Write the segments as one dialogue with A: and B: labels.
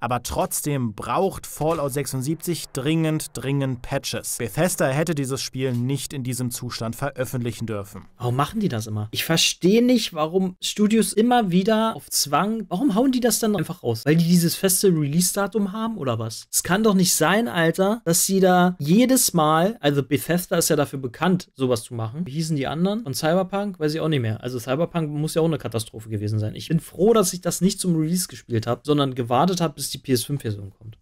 A: aber trotzdem braucht Fallout 76 dringend, dringend Patches. Bethesda hätte dieses Spiel nicht in diesem Zustand veröffentlichen dürfen. Warum machen die das immer? Ich verstehe
B: nicht, warum Studios immer wieder auf Zwang, warum hauen die das dann einfach raus? Weil die dieses feste Release-Datum haben oder was? Es kann doch nicht sein, Alter, dass sie da jedes Mal, also Bethesda ist ja dafür bekannt, sowas zu machen. Wie hießen die anderen? Und Cyberpunk? Weiß ich auch nicht mehr. Also Cyberpunk muss ja auch eine Katastrophe gewesen sein. Ich bin froh, dass ich das nicht zum Release gespielt habe, sondern gewartet habe, bis die PS5-Version kommt.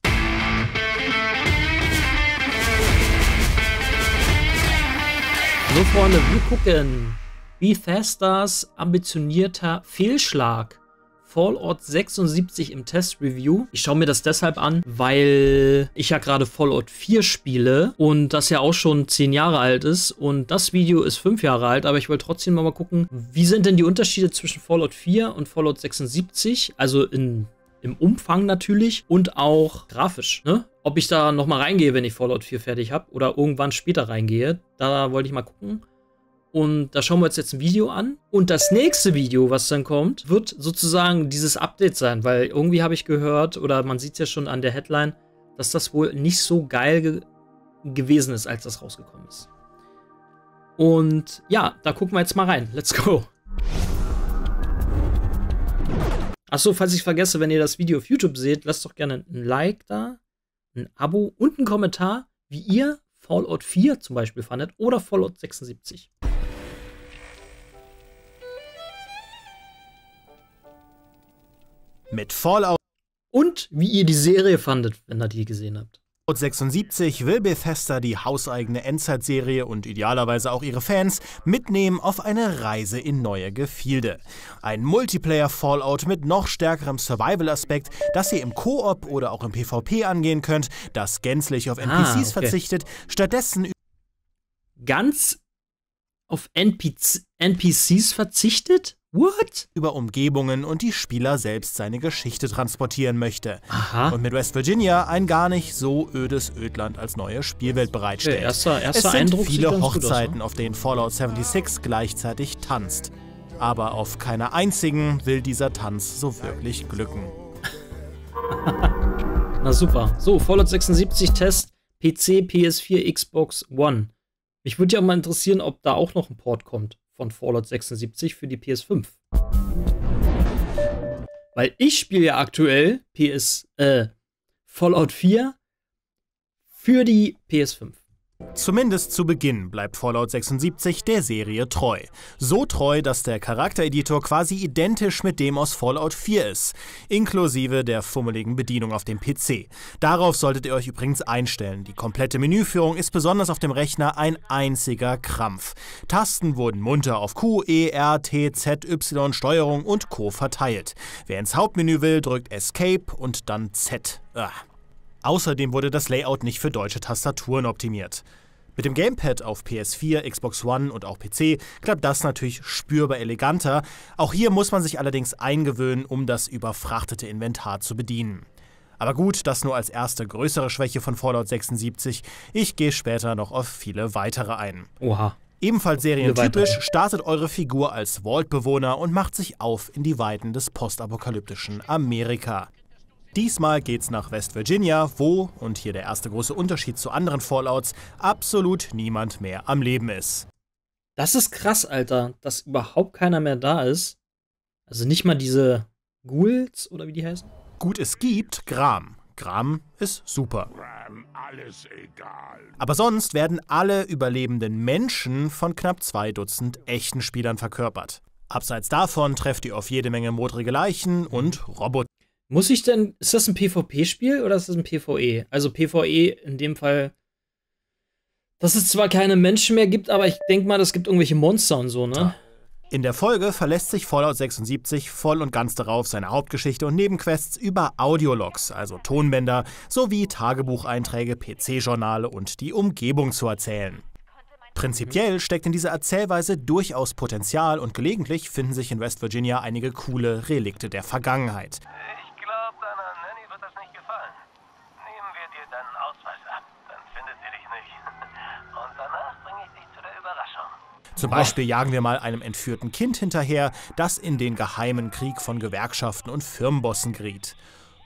B: So, Freunde, wir gucken. Bethesdas ambitionierter Fehlschlag. Fallout 76 im Test-Review. Ich schaue mir das deshalb an, weil ich ja gerade Fallout 4 spiele und das ja auch schon 10 Jahre alt ist und das Video ist 5 Jahre alt, aber ich wollte trotzdem mal gucken, wie sind denn die Unterschiede zwischen Fallout 4 und Fallout 76, also in im Umfang natürlich und auch grafisch. Ne? Ob ich da nochmal reingehe, wenn ich Fallout 4 fertig habe oder irgendwann später reingehe, da wollte ich mal gucken. Und da schauen wir uns jetzt ein Video an. Und das nächste Video, was dann kommt, wird sozusagen dieses Update sein, weil irgendwie habe ich gehört oder man sieht es ja schon an der Headline, dass das wohl nicht so geil ge gewesen ist, als das rausgekommen ist. Und ja, da gucken wir jetzt mal rein. Let's go. Achso, falls ich vergesse, wenn ihr das Video auf YouTube seht, lasst doch gerne ein Like da, ein Abo und einen Kommentar, wie ihr Fallout 4 zum Beispiel fandet oder Fallout 76.
A: Mit Fallout. Und wie ihr die Serie fandet, wenn ihr die gesehen habt. Cloud 76 will Bethesda die hauseigene Endzeit-Serie und idealerweise auch ihre Fans mitnehmen auf eine Reise in neue Gefilde. Ein Multiplayer-Fallout mit noch stärkerem Survival-Aspekt, das ihr im Koop oder auch im PvP angehen könnt, das gänzlich auf NPCs ah, okay. verzichtet, stattdessen ganz auf NPC NPCs verzichtet? What? über Umgebungen und die Spieler selbst seine Geschichte transportieren möchte. Aha. Und mit West Virginia ein gar nicht so ödes Ödland als neue Spielwelt bereitstellt. Okay, erster, erster es sind Eindruck viele Hochzeiten, aus, ne? auf denen Fallout 76 gleichzeitig tanzt. Aber auf keiner einzigen will dieser Tanz so wirklich glücken.
B: Na super. So, Fallout 76 Test, PC, PS4, Xbox One. Mich würde ja mal interessieren, ob da auch noch ein Port kommt von Fallout 76 für die PS5. Weil ich spiele ja aktuell PS
A: äh, Fallout 4 für die PS5. Zumindest zu Beginn bleibt Fallout 76 der Serie treu. So treu, dass der Charaktereditor quasi identisch mit dem aus Fallout 4 ist, inklusive der fummeligen Bedienung auf dem PC. Darauf solltet ihr euch übrigens einstellen. Die komplette Menüführung ist besonders auf dem Rechner ein einziger Krampf. Tasten wurden munter auf Q, E, R, T, Z, Y, Steuerung und Co. verteilt. Wer ins Hauptmenü will, drückt Escape und dann Z. Ugh. Ah. Außerdem wurde das Layout nicht für deutsche Tastaturen optimiert. Mit dem Gamepad auf PS4, Xbox One und auch PC klappt das natürlich spürbar eleganter. Auch hier muss man sich allerdings eingewöhnen, um das überfrachtete Inventar zu bedienen. Aber gut, das nur als erste größere Schwäche von Fallout 76. Ich gehe später noch auf viele weitere ein. Oha. Ebenfalls serientypisch startet eure Figur als Vault-Bewohner und macht sich auf in die Weiten des postapokalyptischen Amerika. Diesmal geht's nach West Virginia, wo, und hier der erste große Unterschied zu anderen Fallouts, absolut niemand mehr am Leben ist. Das ist krass, Alter, dass überhaupt keiner mehr da
B: ist. Also nicht mal diese Ghouls oder wie die heißen? Gut, es gibt
A: Gram. Gram ist super.
B: Gram, alles egal. Aber
A: sonst werden alle überlebenden Menschen von knapp zwei Dutzend echten Spielern verkörpert. Abseits davon trefft ihr auf jede Menge modrige Leichen und Roboter. Muss ich denn, ist das ein
B: PvP-Spiel oder ist das ein PvE? Also PvE in dem Fall, dass
A: es zwar keine Menschen mehr gibt, aber ich denke mal, es gibt irgendwelche Monster und so, ne? In der Folge verlässt sich Fallout 76 voll und ganz darauf, seine Hauptgeschichte und Nebenquests über Audiologs, also Tonbänder, sowie Tagebucheinträge, PC-Journale und die Umgebung zu erzählen. Prinzipiell steckt in dieser Erzählweise durchaus Potenzial und gelegentlich finden sich in West Virginia einige coole Relikte der Vergangenheit. Zum Beispiel jagen wir mal einem entführten Kind hinterher, das in den geheimen Krieg von Gewerkschaften und Firmenbossen geriet.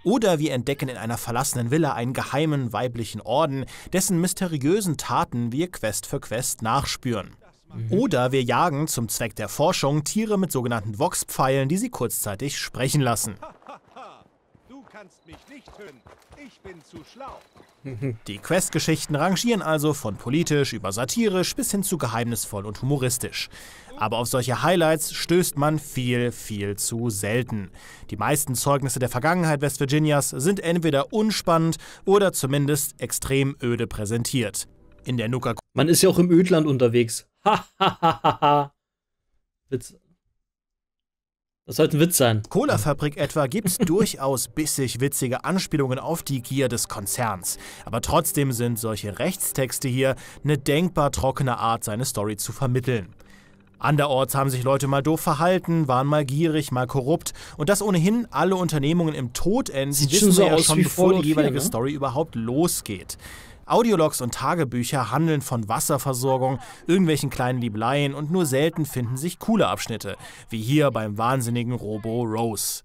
A: Oder wir entdecken in einer verlassenen Villa einen geheimen weiblichen Orden, dessen mysteriösen Taten wir Quest für Quest nachspüren. Mhm. Oder wir jagen zum Zweck der Forschung Tiere mit sogenannten Vox-Pfeilen, die sie kurzzeitig sprechen lassen kannst mich nicht töten. Ich bin zu schlau. Die Questgeschichten rangieren also von politisch über satirisch bis hin zu geheimnisvoll und humoristisch. Aber auf solche Highlights stößt man viel, viel zu selten. Die meisten Zeugnisse der Vergangenheit West Virginias sind entweder unspannend oder zumindest extrem öde präsentiert. In der Nuka Man ist ja auch im Ödland unterwegs. Hahaha. Witz. Das sollte ein Witz sein. Cola-Fabrik etwa gibt durchaus bissig witzige Anspielungen auf die Gier des Konzerns. Aber trotzdem sind solche Rechtstexte hier eine denkbar trockene Art, seine Story zu vermitteln. Anderorts haben sich Leute mal doof verhalten, waren mal gierig, mal korrupt. Und dass ohnehin alle Unternehmungen im Tod enden, wissen schon so wir ja schon, bevor die jeweilige ne? Story überhaupt losgeht. Audiologs und Tagebücher handeln von Wasserversorgung, irgendwelchen kleinen Liebleien und nur selten finden sich coole Abschnitte, wie hier beim wahnsinnigen Robo Rose.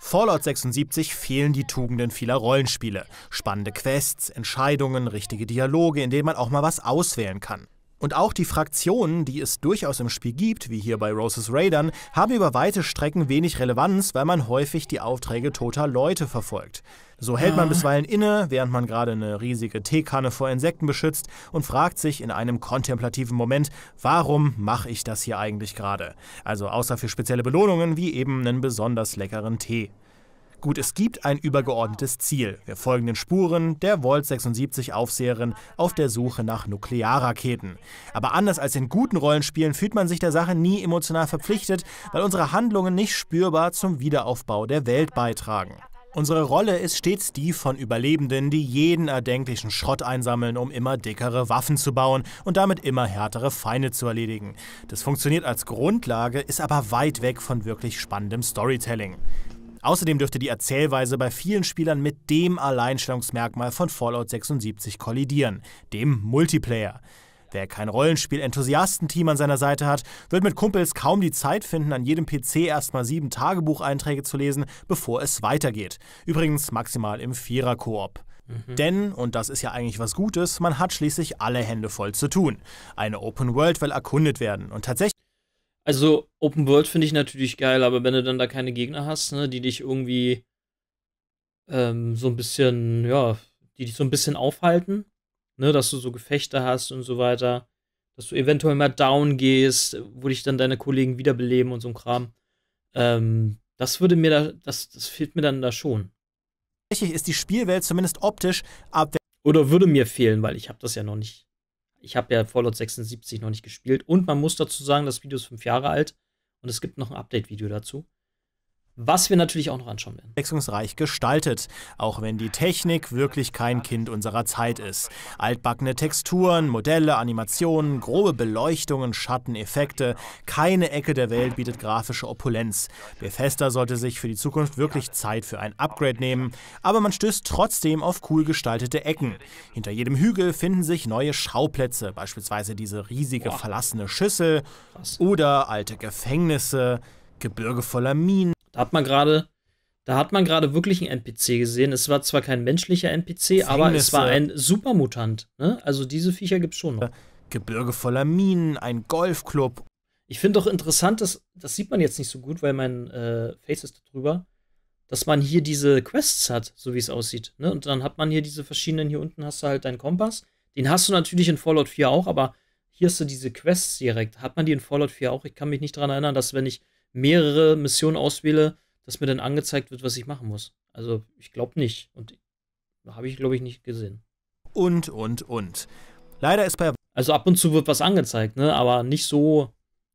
A: Fallout 76 fehlen die Tugenden vieler Rollenspiele. Spannende Quests, Entscheidungen, richtige Dialoge, in denen man auch mal was auswählen kann. Und auch die Fraktionen, die es durchaus im Spiel gibt, wie hier bei Roses Raidern, haben über weite Strecken wenig Relevanz, weil man häufig die Aufträge toter Leute verfolgt. So hält man ah. bisweilen inne, während man gerade eine riesige Teekanne vor Insekten beschützt und fragt sich in einem kontemplativen Moment, warum mache ich das hier eigentlich gerade? Also außer für spezielle Belohnungen wie eben einen besonders leckeren Tee. Gut, es gibt ein übergeordnetes Ziel. Wir folgen den Spuren der Volt 76 Aufseherin auf der Suche nach Nuklearraketen. Aber anders als in guten Rollenspielen fühlt man sich der Sache nie emotional verpflichtet, weil unsere Handlungen nicht spürbar zum Wiederaufbau der Welt beitragen. Unsere Rolle ist stets die von Überlebenden, die jeden erdenklichen Schrott einsammeln, um immer dickere Waffen zu bauen und damit immer härtere Feinde zu erledigen. Das funktioniert als Grundlage, ist aber weit weg von wirklich spannendem Storytelling. Außerdem dürfte die Erzählweise bei vielen Spielern mit dem Alleinstellungsmerkmal von Fallout 76 kollidieren, dem Multiplayer. Wer kein Rollenspiel-Enthusiastenteam an seiner Seite hat, wird mit Kumpels kaum die Zeit finden, an jedem PC erstmal sieben Tagebucheinträge zu lesen, bevor es weitergeht. Übrigens maximal im Vierer-Koop. Mhm. Denn, und das ist ja eigentlich was Gutes, man hat schließlich alle Hände voll zu tun. Eine Open World will erkundet werden und tatsächlich also Open World finde ich
B: natürlich geil, aber wenn du dann da keine Gegner hast, ne, die dich irgendwie ähm, so ein bisschen, ja, die dich so ein bisschen aufhalten, ne, dass du so Gefechte hast und so weiter, dass du eventuell mal down gehst, wo dich dann deine Kollegen wiederbeleben und so ein Kram. Ähm, das würde mir da, das, das fehlt mir dann da schon. Tatsächlich ist die Spielwelt zumindest optisch abwechslungsreich. Oder würde mir fehlen, weil ich habe das ja noch nicht ich habe ja Fallout 76 noch nicht gespielt. Und man muss dazu sagen, das Video ist fünf Jahre alt und es gibt noch ein
A: Update-Video dazu was wir natürlich auch noch anschauen werden. Wechslungsreich gestaltet, auch wenn die Technik wirklich kein Kind unserer Zeit ist. Altbackene Texturen, Modelle, Animationen, grobe Beleuchtungen, Schatten, Effekte. Keine Ecke der Welt bietet grafische Opulenz. Bethesda sollte sich für die Zukunft wirklich Zeit für ein Upgrade nehmen, aber man stößt trotzdem auf cool gestaltete Ecken. Hinter jedem Hügel finden sich neue Schauplätze, beispielsweise diese riesige verlassene Schüssel oder alte Gefängnisse, Gebirge voller Minen. Da hat man gerade, da hat man gerade wirklich einen NPC gesehen. Es war
B: zwar kein menschlicher NPC, aber es war ein Supermutant. Ne? Also diese Viecher gibt's schon noch. Gebirge voller Minen, ein Golfclub. Ich finde doch interessant, dass, das sieht man jetzt nicht so gut, weil mein äh, Face ist drüber, dass man hier diese Quests hat, so wie es aussieht. Ne? Und dann hat man hier diese verschiedenen, hier unten hast du halt deinen Kompass. Den hast du natürlich in Fallout 4 auch, aber hier hast du diese Quests direkt. Hat man die in Fallout 4 auch? Ich kann mich nicht daran erinnern, dass wenn ich mehrere Missionen auswähle, dass mir dann angezeigt wird, was ich machen muss. Also ich glaube nicht. Und habe ich, glaube ich, nicht gesehen. Und, und, und. Leider ist bei. Also
A: ab und zu wird was angezeigt, ne? Aber nicht so,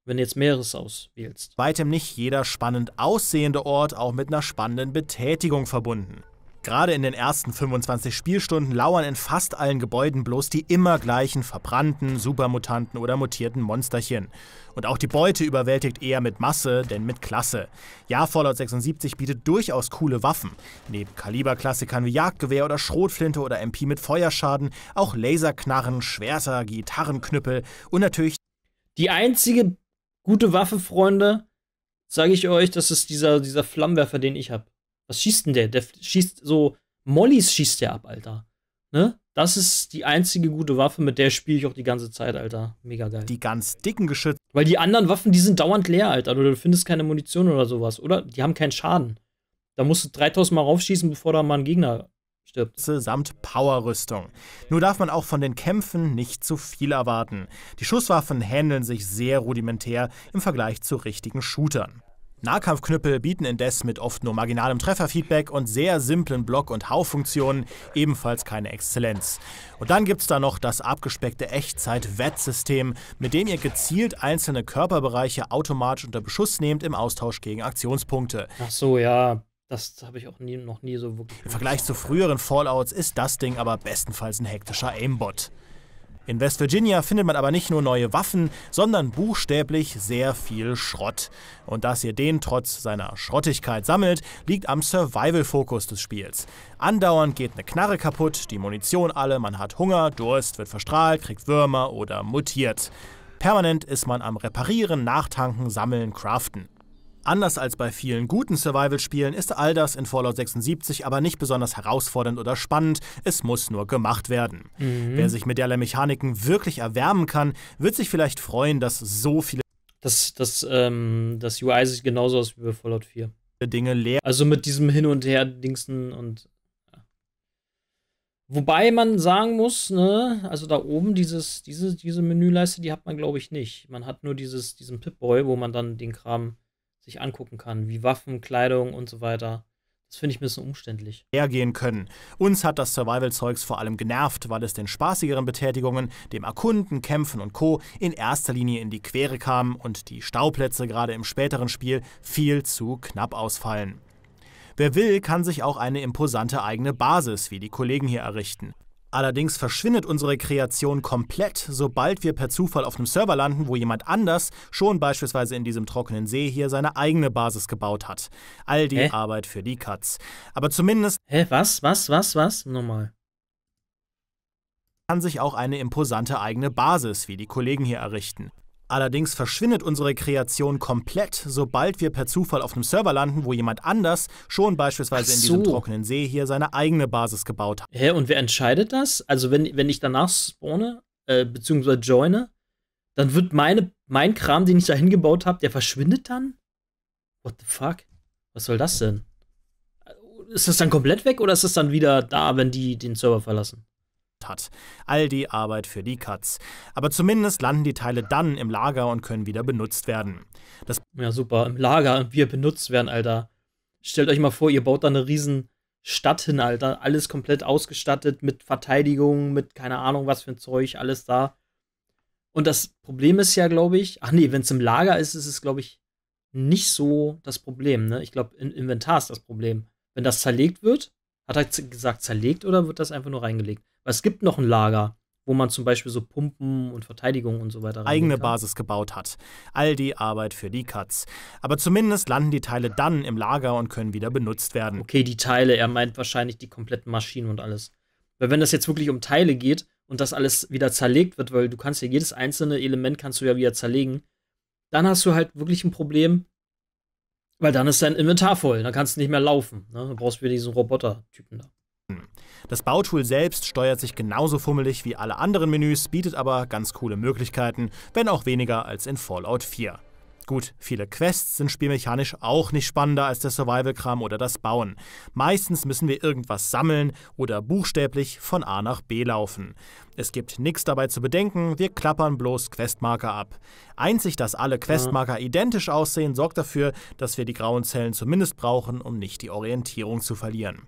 A: wenn du jetzt mehreres auswählst. Weitem nicht jeder spannend aussehende Ort auch mit einer spannenden Betätigung verbunden. Gerade in den ersten 25 Spielstunden lauern in fast allen Gebäuden bloß die immer gleichen verbrannten, supermutanten oder mutierten Monsterchen. Und auch die Beute überwältigt eher mit Masse, denn mit Klasse. Ja, Fallout 76 bietet durchaus coole Waffen. Neben Kaliberklassikern wie Jagdgewehr oder Schrotflinte oder MP mit Feuerschaden, auch Laserknarren, Schwerter, Gitarrenknüppel und natürlich die einzige gute Waffe, Freunde,
B: sage ich euch, das ist dieser, dieser Flammenwerfer, den ich habe. Was schießt denn der? Der schießt so Mollys schießt der ab, Alter. Ne? Das ist die einzige gute Waffe, mit der spiele ich auch die ganze Zeit, Alter. Mega geil. Die ganz dicken Geschütze. Weil die anderen Waffen, die sind dauernd leer, Alter. Oder du findest keine Munition oder sowas, oder? Die haben keinen Schaden. Da musst du 3000 Mal raufschießen, bevor da mal ein Gegner
A: stirbt. Samt Powerrüstung. Nur darf man auch von den Kämpfen nicht zu viel erwarten. Die Schusswaffen handeln sich sehr rudimentär im Vergleich zu richtigen Shootern. Nahkampfknüppel bieten indes mit oft nur marginalem Trefferfeedback und sehr simplen Block- und Haufunktionen ebenfalls keine Exzellenz. Und dann gibt's da noch das abgespeckte Echtzeit-Wett-System, mit dem ihr gezielt einzelne Körperbereiche automatisch unter Beschuss nehmt im Austausch gegen Aktionspunkte. Ach so, ja, das habe ich auch nie, noch nie so wirklich. Im Vergleich zu früheren Fallouts ist das Ding aber bestenfalls ein hektischer Aimbot. In West Virginia findet man aber nicht nur neue Waffen, sondern buchstäblich sehr viel Schrott. Und dass ihr den trotz seiner Schrottigkeit sammelt, liegt am Survival-Fokus des Spiels. Andauernd geht eine Knarre kaputt, die Munition alle, man hat Hunger, Durst, wird verstrahlt, kriegt Würmer oder mutiert. Permanent ist man am Reparieren, Nachtanken, Sammeln, Craften. Anders als bei vielen guten Survival-Spielen ist all das in Fallout 76 aber nicht besonders herausfordernd oder spannend, es muss nur gemacht werden. Mhm. Wer sich mit derlei Mechaniken wirklich erwärmen kann, wird sich vielleicht freuen, dass so viele. Das, das, ähm, das UI sieht
B: genauso aus wie bei Fallout 4. Dinge leer. Also mit diesem Hin und Her Dingsen und. Wobei man sagen muss, ne, also da oben dieses, diese, diese Menüleiste, die hat man, glaube ich, nicht. Man hat nur dieses, diesen Pip-Boy, wo man dann den Kram sich angucken kann, wie Waffen, Kleidung und so weiter. Das finde ich ein bisschen umständlich.
A: Hergehen können. Uns hat das Survival-Zeugs vor allem genervt, weil es den spaßigeren Betätigungen, dem Erkunden, Kämpfen und Co. in erster Linie in die Quere kam und die Stauplätze gerade im späteren Spiel viel zu knapp ausfallen. Wer will, kann sich auch eine imposante eigene Basis wie die Kollegen hier errichten. Allerdings verschwindet unsere Kreation komplett, sobald wir per Zufall auf einem Server landen, wo jemand anders schon beispielsweise in diesem trockenen See hier seine eigene Basis gebaut hat. All die Hä? Arbeit für die Katz. Aber zumindest. Hä, was, was, was, was? Nochmal kann sich auch eine imposante eigene Basis wie die Kollegen hier errichten. Allerdings verschwindet unsere Kreation komplett, sobald wir per Zufall auf einem Server landen, wo jemand anders schon beispielsweise so. in diesem trockenen See hier seine eigene Basis gebaut hat. Hä, und wer entscheidet das? Also wenn, wenn ich danach spawne, äh, beziehungsweise
B: joine, dann wird meine, mein Kram, den ich da hingebaut habe, der verschwindet dann? What the fuck? Was soll das denn? Ist das dann komplett weg oder ist das dann wieder
A: da, wenn die den Server verlassen? hat. All die Arbeit für die Katz. Aber zumindest landen die Teile dann im Lager und können wieder benutzt werden. Das ja, super. Im Lager
B: und wir benutzt werden, Alter. Stellt euch mal vor, ihr baut da eine riesen Stadt hin, Alter. Alles komplett ausgestattet mit Verteidigung, mit keine Ahnung was für ein Zeug, alles da. Und das Problem ist ja, glaube ich, ach nee, wenn es im Lager ist, ist es, glaube ich, nicht so das Problem. Ne? Ich glaube, im Inventar ist das Problem. Wenn das zerlegt wird, hat er gesagt, zerlegt oder wird das einfach nur reingelegt? es gibt noch ein Lager, wo man zum Beispiel so Pumpen und
A: Verteidigung und so weiter eigene Basis gebaut hat. All die Arbeit für die Katz. Aber zumindest landen die Teile dann im Lager und können wieder benutzt werden. Okay, die Teile. Er meint wahrscheinlich die kompletten
B: Maschinen und alles. Weil wenn das jetzt wirklich um Teile geht und das alles wieder zerlegt wird, weil du kannst ja jedes einzelne Element kannst du ja wieder zerlegen, dann hast du halt wirklich ein Problem,
A: weil dann ist dein Inventar voll, dann kannst du nicht mehr laufen. Ne? Dann brauchst du wieder diesen Roboter-Typen da. Hm. Das Bautool selbst steuert sich genauso fummelig wie alle anderen Menüs, bietet aber ganz coole Möglichkeiten, wenn auch weniger als in Fallout 4. Gut, viele Quests sind spielmechanisch auch nicht spannender als der Survival-Kram oder das Bauen. Meistens müssen wir irgendwas sammeln oder buchstäblich von A nach B laufen. Es gibt nichts dabei zu bedenken, wir klappern bloß Questmarker ab. Einzig, dass alle Questmarker identisch aussehen, sorgt dafür, dass wir die grauen Zellen zumindest brauchen, um nicht die Orientierung zu verlieren.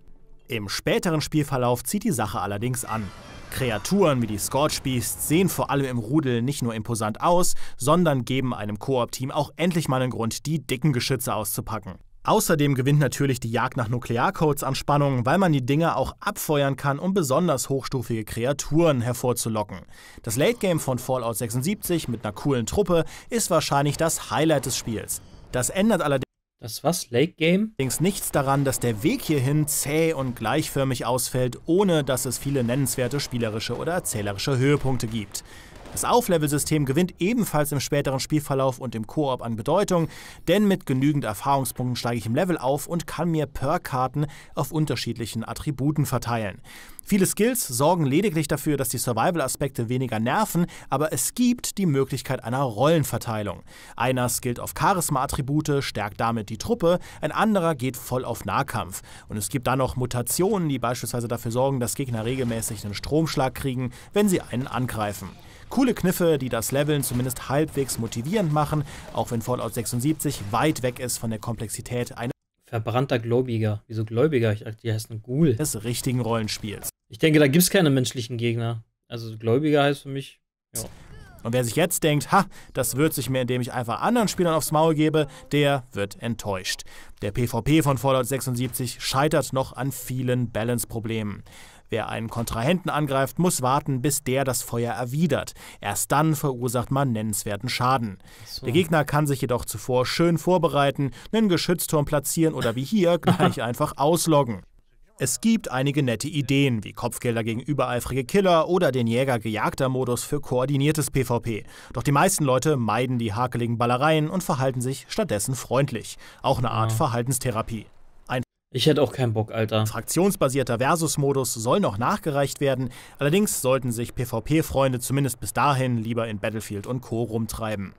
A: Im späteren Spielverlauf zieht die Sache allerdings an. Kreaturen wie die Scorch Beasts sehen vor allem im Rudel nicht nur imposant aus, sondern geben einem Koop-Team auch endlich mal einen Grund, die dicken Geschütze auszupacken. Außerdem gewinnt natürlich die Jagd nach Nuklearcodes an Spannung, weil man die Dinger auch abfeuern kann, um besonders hochstufige Kreaturen hervorzulocken. Das Late Game von Fallout 76 mit einer coolen Truppe ist wahrscheinlich das Highlight des Spiels. Das ändert allerdings das was? Late Game? Allerdings nichts daran, dass der Weg hierhin zäh und gleichförmig ausfällt, ohne dass es viele nennenswerte spielerische oder erzählerische Höhepunkte gibt. Das Auflevel-System gewinnt ebenfalls im späteren Spielverlauf und im Koop an Bedeutung, denn mit genügend Erfahrungspunkten steige ich im Level auf und kann mir Perk-Karten auf unterschiedlichen Attributen verteilen. Viele Skills sorgen lediglich dafür, dass die Survival-Aspekte weniger nerven, aber es gibt die Möglichkeit einer Rollenverteilung. Einer skillt auf Charisma-Attribute, stärkt damit die Truppe, ein anderer geht voll auf Nahkampf. Und es gibt dann noch Mutationen, die beispielsweise dafür sorgen, dass Gegner regelmäßig einen Stromschlag kriegen, wenn sie einen angreifen. Coole Kniffe, die das Leveln zumindest halbwegs motivierend machen, auch wenn Fallout 76 weit weg ist von der Komplexität eines verbrannter Gläubiger. Wieso Gläubiger? Ich dachte, die heißen ein Ghoul. Des richtigen Rollenspiels. Ich denke, da gibt es keine menschlichen Gegner. Also Gläubiger heißt für mich, ja. Und wer sich jetzt denkt, ha, das wird sich mir, indem ich einfach anderen Spielern aufs Maul gebe, der wird enttäuscht. Der PvP von Fallout 76 scheitert noch an vielen Balance-Problemen. Wer einen Kontrahenten angreift, muss warten, bis der das Feuer erwidert. Erst dann verursacht man nennenswerten Schaden. So. Der Gegner kann sich jedoch zuvor schön vorbereiten, einen Geschützturm platzieren oder wie hier gleich einfach ausloggen. Es gibt einige nette Ideen, wie Kopfgelder gegen übereifrige Killer oder den Jäger-Gejagter-Modus für koordiniertes PvP. Doch die meisten Leute meiden die hakeligen Ballereien und verhalten sich stattdessen freundlich. Auch eine Art ja. Verhaltenstherapie. Ich hätte auch keinen Bock, Alter. Fraktionsbasierter Versus-Modus soll noch nachgereicht werden, allerdings sollten sich PvP-Freunde zumindest bis dahin lieber in Battlefield und Co. rumtreiben.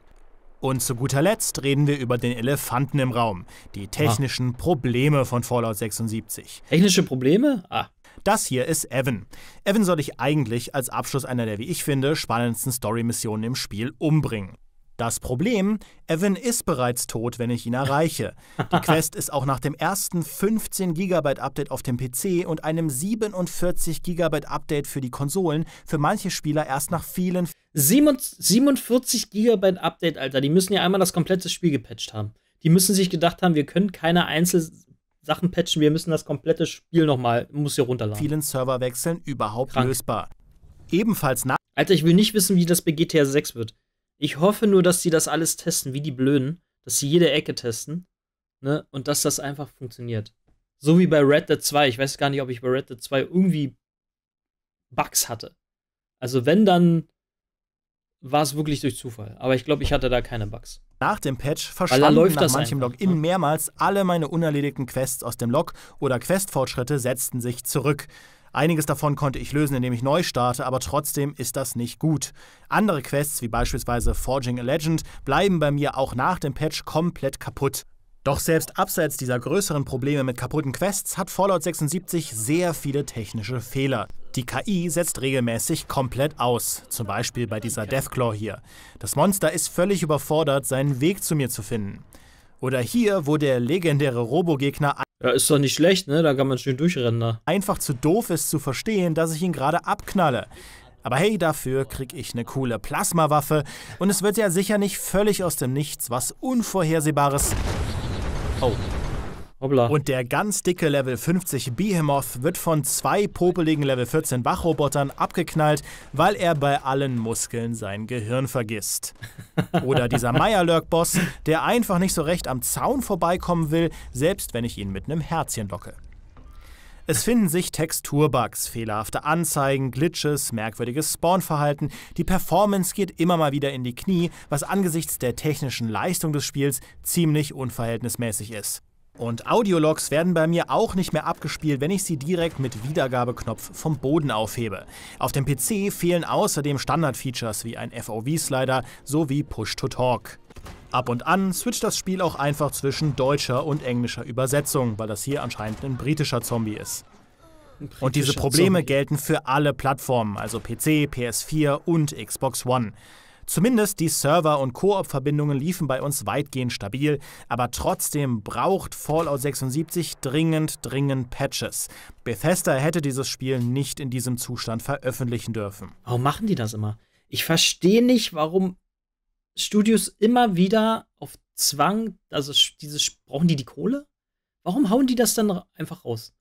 A: Und zu guter Letzt reden wir über den Elefanten im Raum, die ah. technischen ah. Probleme von Fallout 76. Technische Probleme? Ah. Das hier ist Evan. Evan soll dich eigentlich als Abschluss einer der, wie ich finde, spannendsten Story-Missionen im Spiel umbringen. Das Problem, Evan ist bereits tot, wenn ich ihn erreiche. Die Quest ist auch nach dem ersten 15 GB Update auf dem PC und einem 47 GB Update für die Konsolen für manche Spieler erst nach vielen
B: 47 GB Update, Alter, die müssen ja einmal das komplette Spiel gepatcht haben. Die müssen sich gedacht haben, wir können keine Einzelsachen patchen, wir müssen das komplette Spiel nochmal, muss hier runterladen. Vielen Serverwechseln überhaupt Krank. lösbar. Ebenfalls nach. Alter, ich will nicht wissen, wie das bei GTA 6 wird. Ich hoffe nur, dass sie das alles testen, wie die Blöden, dass sie jede Ecke testen, ne? Und dass das einfach funktioniert. So wie bei Red Dead 2. Ich weiß gar nicht, ob ich bei Red Dead 2 irgendwie Bugs hatte. Also wenn, dann war es wirklich durch Zufall. Aber ich glaube, ich hatte da keine Bugs. Nach
A: dem Patch verschwanden nach manchem Login ne? mehrmals alle meine unerledigten Quests aus dem Log oder Questfortschritte setzten sich zurück. Einiges davon konnte ich lösen, indem ich neu starte, aber trotzdem ist das nicht gut. Andere Quests, wie beispielsweise Forging a Legend, bleiben bei mir auch nach dem Patch komplett kaputt. Doch selbst abseits dieser größeren Probleme mit kaputten Quests hat Fallout 76 sehr viele technische Fehler. Die KI setzt regelmäßig komplett aus, zum Beispiel bei dieser Deathclaw hier. Das Monster ist völlig überfordert, seinen Weg zu mir zu finden. Oder hier, wo der legendäre Robogegner ja, ist doch nicht schlecht, ne? Da kann man schön durchrennen. Da. Einfach zu doof ist zu verstehen, dass ich ihn gerade abknalle. Aber hey, dafür krieg ich eine coole Plasmawaffe und es wird ja sicher nicht völlig aus dem Nichts was Unvorhersehbares. Oh, Hoppla. Und der ganz dicke Level 50 Behemoth wird von zwei popeligen Level 14 Wachrobotern abgeknallt, weil er bei allen Muskeln sein Gehirn vergisst. Oder dieser Meierlurk-Boss, der einfach nicht so recht am Zaun vorbeikommen will, selbst wenn ich ihn mit einem Herzchen locke. Es finden sich Texturbugs, fehlerhafte Anzeigen, Glitches, merkwürdiges Spawnverhalten. Die Performance geht immer mal wieder in die Knie, was angesichts der technischen Leistung des Spiels ziemlich unverhältnismäßig ist. Und Audiologs werden bei mir auch nicht mehr abgespielt, wenn ich sie direkt mit Wiedergabeknopf vom Boden aufhebe. Auf dem PC fehlen außerdem Standardfeatures wie ein FOV-Slider sowie Push-to-Talk. Ab und an switcht das Spiel auch einfach zwischen deutscher und englischer Übersetzung, weil das hier anscheinend ein britischer Zombie ist. Und diese Probleme Zombie. gelten für alle Plattformen, also PC, PS4 und Xbox One. Zumindest die Server- und Koop-Verbindungen liefen bei uns weitgehend stabil, aber trotzdem braucht Fallout 76 dringend, dringend Patches. Bethesda hätte dieses Spiel nicht in diesem Zustand veröffentlichen dürfen. Warum machen die das immer? Ich verstehe
B: nicht, warum Studios immer wieder auf Zwang, also dieses, brauchen die die Kohle? Warum hauen die das dann einfach raus?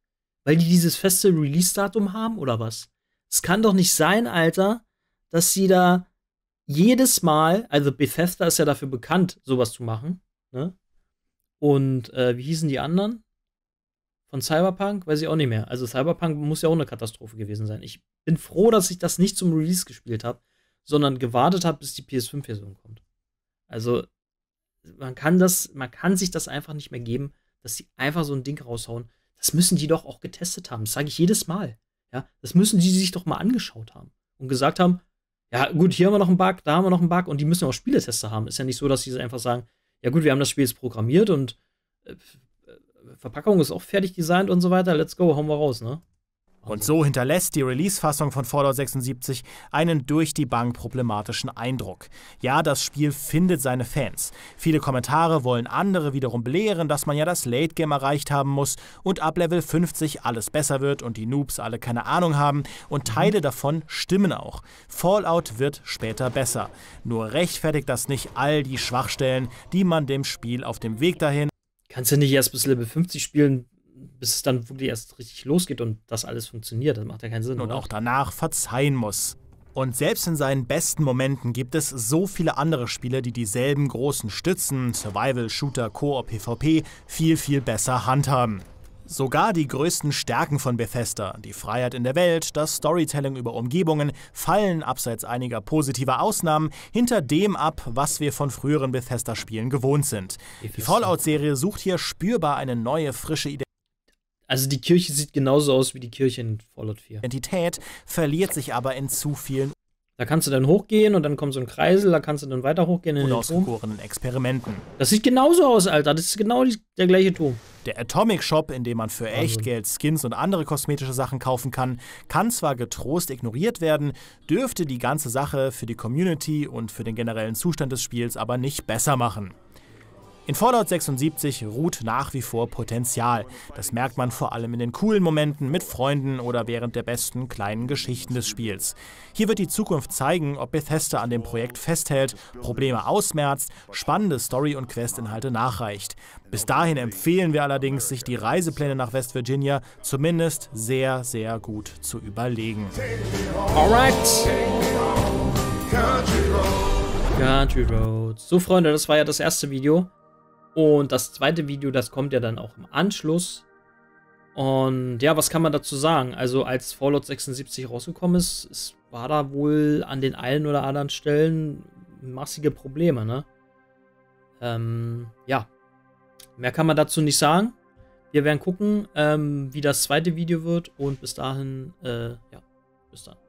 B: Weil die dieses feste Release-Datum haben oder was? Es kann doch nicht sein, Alter, dass sie da jedes Mal, also Bethesda ist ja dafür bekannt, sowas zu machen. Ne? Und äh, wie hießen die anderen? Von Cyberpunk? Weiß ich auch nicht mehr. Also Cyberpunk muss ja auch eine Katastrophe gewesen sein. Ich bin froh, dass ich das nicht zum Release gespielt habe, sondern gewartet habe, bis die PS5-Version kommt. Also man kann das, man kann sich das einfach nicht mehr geben, dass die einfach so ein Ding raushauen. Das müssen die doch auch getestet haben. Das sage ich jedes Mal. Ja, das müssen die sich doch mal angeschaut haben und gesagt haben, ja gut, hier haben wir noch einen Bug, da haben wir noch einen Bug und die müssen ja auch Spieletester haben. Ist ja nicht so, dass sie einfach sagen, ja gut, wir haben das Spiel jetzt programmiert und äh,
A: Verpackung ist auch fertig designt und so weiter, let's go, hauen wir raus, ne? Und so hinterlässt die Release-Fassung von Fallout 76 einen durch die Bank problematischen Eindruck. Ja, das Spiel findet seine Fans. Viele Kommentare wollen andere wiederum belehren, dass man ja das Late Game erreicht haben muss und ab Level 50 alles besser wird und die Noobs alle keine Ahnung haben und mhm. Teile davon stimmen auch. Fallout wird später besser. Nur rechtfertigt das nicht all die Schwachstellen, die man dem Spiel auf dem Weg dahin Kannst du nicht erst bis Level 50 spielen, bis es dann wirklich erst richtig losgeht und das alles funktioniert. Das macht ja keinen Sinn. Und oder? auch danach verzeihen muss. Und selbst in seinen besten Momenten gibt es so viele andere Spiele, die dieselben großen Stützen, Survival, Shooter, Koop, PvP, viel, viel besser handhaben. Sogar die größten Stärken von Bethesda, die Freiheit in der Welt, das Storytelling über Umgebungen, fallen abseits einiger positiver Ausnahmen hinter dem ab, was wir von früheren Bethesda-Spielen gewohnt sind. Die Fallout-Serie sucht hier spürbar eine neue, frische Identität. Also die Kirche sieht genauso aus wie die Kirche in
B: Fallout 4. Identität verliert sich aber in zu vielen. Da kannst du dann hochgehen und dann kommt so ein
A: Kreisel, da kannst du dann weiter hochgehen in den Turm. Experimenten. Das sieht genauso aus, Alter. Das ist genau die, der gleiche Turm. Der Atomic Shop, in dem man für Wahnsinn. Echtgeld Skins und andere kosmetische Sachen kaufen kann, kann zwar getrost ignoriert werden, dürfte die ganze Sache für die Community und für den generellen Zustand des Spiels aber nicht besser machen. In Fallout 76 ruht nach wie vor Potenzial. Das merkt man vor allem in den coolen Momenten mit Freunden oder während der besten kleinen Geschichten des Spiels. Hier wird die Zukunft zeigen, ob Bethesda an dem Projekt festhält, Probleme ausmerzt, spannende Story- und Questinhalte nachreicht. Bis dahin empfehlen wir allerdings, sich die Reisepläne nach West Virginia zumindest sehr, sehr gut zu überlegen. Alright.
B: Country Roads. So, Freunde, das war ja das erste Video und das zweite Video, das kommt ja dann auch im Anschluss. Und ja, was kann man dazu sagen? Also als Fallout 76 rausgekommen ist, es war da wohl an den einen oder anderen Stellen massige Probleme, ne? Ähm, ja. Mehr kann man dazu nicht sagen. Wir werden gucken, ähm, wie das zweite Video wird. Und bis dahin, äh, ja, bis dann.